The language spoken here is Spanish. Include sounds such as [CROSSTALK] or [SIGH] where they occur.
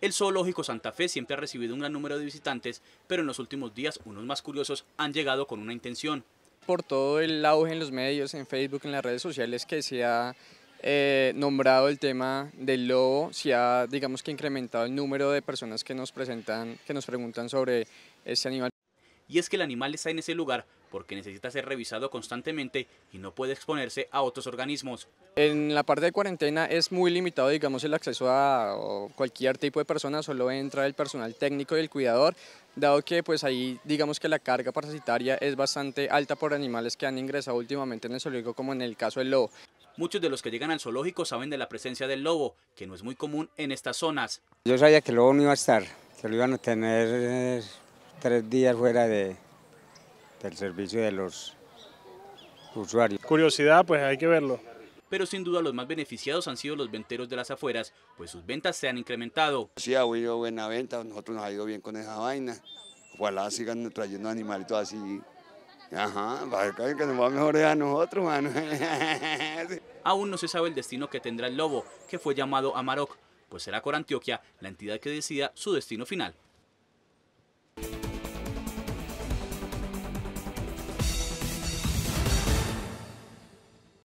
El zoológico Santa Fe siempre ha recibido un gran número de visitantes, pero en los últimos días unos más curiosos han llegado con una intención. Por todo el auge en los medios, en Facebook, en las redes sociales, que se ha eh, nombrado el tema del lobo, se ha, digamos que incrementado el número de personas que nos presentan, que nos preguntan sobre este animal y es que el animal está en ese lugar porque necesita ser revisado constantemente y no puede exponerse a otros organismos. En la parte de cuarentena es muy limitado, digamos, el acceso a cualquier tipo de persona, solo entra el personal técnico y el cuidador, dado que pues ahí digamos que la carga parasitaria es bastante alta por animales que han ingresado últimamente en el zoológico, como en el caso del lobo. Muchos de los que llegan al zoológico saben de la presencia del lobo, que no es muy común en estas zonas. Yo sabía que el lobo no iba a estar, que lo iban a tener tres días fuera de, del servicio de los usuarios. Curiosidad, pues hay que verlo. Pero sin duda los más beneficiados han sido los venteros de las afueras, pues sus ventas se han incrementado. Sí, ha habido buena venta, nosotros nos ha ido bien con esa vaina. Ojalá sigan trayendo animalitos así Ajá, para que nos va mejor a nosotros, mano. [LAUGHS] Aún no se sabe el destino que tendrá el lobo, que fue llamado Amarok, pues será Corantioquia la entidad que decida su destino final.